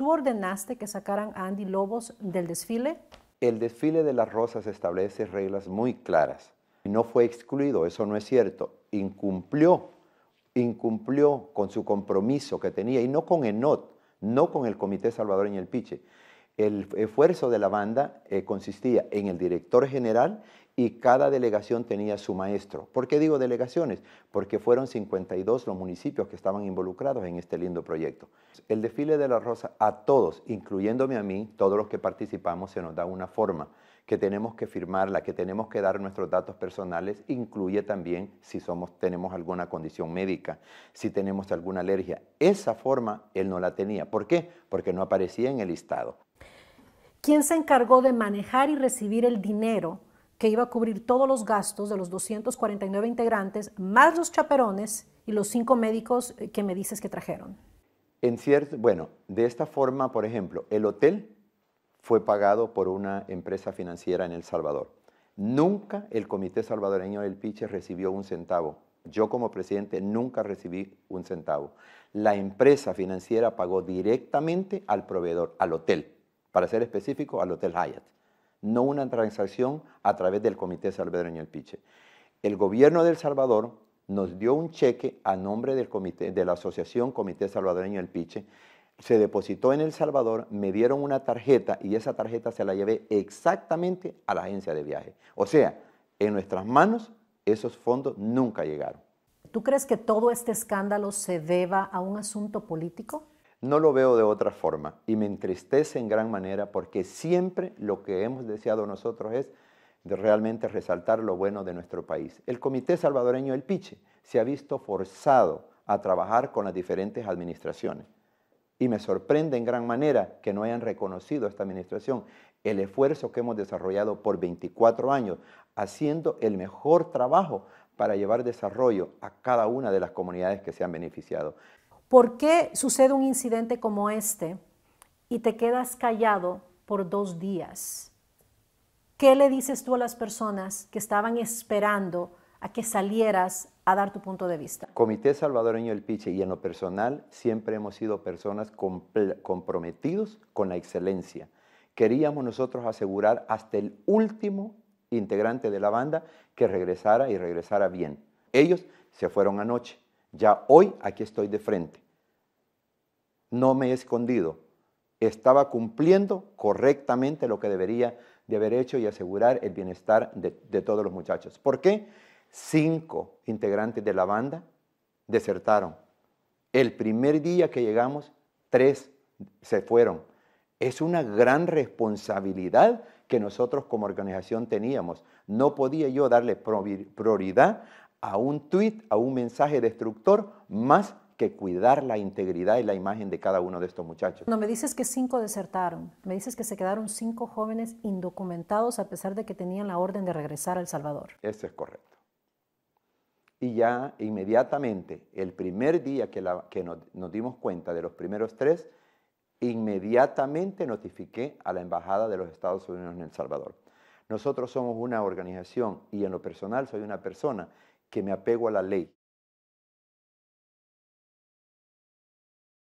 tú ordenaste que sacaran a Andy Lobos del desfile. El desfile de las rosas establece reglas muy claras. No fue excluido, eso no es cierto. Incumplió, incumplió con su compromiso que tenía, y no con ENOT, no con el Comité Salvador en El Piche. El esfuerzo de la banda eh, consistía en el director general y cada delegación tenía su maestro. ¿Por qué digo delegaciones? Porque fueron 52 los municipios que estaban involucrados en este lindo proyecto. El desfile de la rosa a todos, incluyéndome a mí, todos los que participamos, se nos da una forma que tenemos que firmarla, que tenemos que dar nuestros datos personales, incluye también si somos, tenemos alguna condición médica, si tenemos alguna alergia. Esa forma él no la tenía. ¿Por qué? Porque no aparecía en el listado. ¿Quién se encargó de manejar y recibir el dinero que iba a cubrir todos los gastos de los 249 integrantes, más los chaperones y los cinco médicos eh, que me dices que trajeron. En cierto, bueno, de esta forma, por ejemplo, el hotel fue pagado por una empresa financiera en El Salvador. Nunca el Comité Salvadoreño del Piche recibió un centavo. Yo como presidente nunca recibí un centavo. La empresa financiera pagó directamente al proveedor, al hotel, para ser específico, al Hotel Hyatt no una transacción a través del Comité Salvadoreño El Piche. El gobierno de El Salvador nos dio un cheque a nombre del comité, de la Asociación Comité Salvadoreño El Piche, se depositó en El Salvador, me dieron una tarjeta y esa tarjeta se la llevé exactamente a la agencia de viaje. O sea, en nuestras manos esos fondos nunca llegaron. ¿Tú crees que todo este escándalo se deba a un asunto político? No lo veo de otra forma y me entristece en gran manera porque siempre lo que hemos deseado nosotros es realmente resaltar lo bueno de nuestro país. El Comité Salvadoreño del Piche se ha visto forzado a trabajar con las diferentes administraciones y me sorprende en gran manera que no hayan reconocido esta administración el esfuerzo que hemos desarrollado por 24 años haciendo el mejor trabajo para llevar desarrollo a cada una de las comunidades que se han beneficiado. ¿Por qué sucede un incidente como este y te quedas callado por dos días? ¿Qué le dices tú a las personas que estaban esperando a que salieras a dar tu punto de vista? Comité Salvadoreño del Piche y en lo personal siempre hemos sido personas comprometidos con la excelencia. Queríamos nosotros asegurar hasta el último integrante de la banda que regresara y regresara bien. Ellos se fueron anoche ya hoy aquí estoy de frente. No me he escondido. Estaba cumpliendo correctamente lo que debería de haber hecho y asegurar el bienestar de, todos los muchachos. ¿Por qué? Cinco integrantes de la banda desertaron. El primer día que llegamos, tres se fueron. Es una gran responsabilidad que nosotros como organización teníamos. No podía yo darle prioridad a un tweet, a un mensaje destructor, más que cuidar la integridad y la imagen de cada uno de estos muchachos. No, me dices que cinco desertaron, me dices que se quedaron cinco jóvenes indocumentados a pesar de que tenían la orden de regresar a El Salvador. Eso es correcto. Y ya inmediatamente, el primer día que, nos, nos dimos cuenta de los primeros tres, inmediatamente notifiqué a la Embajada de los Estados Unidos en El Salvador. Nosotros somos una organización y en lo personal soy una persona que me apego a la ley.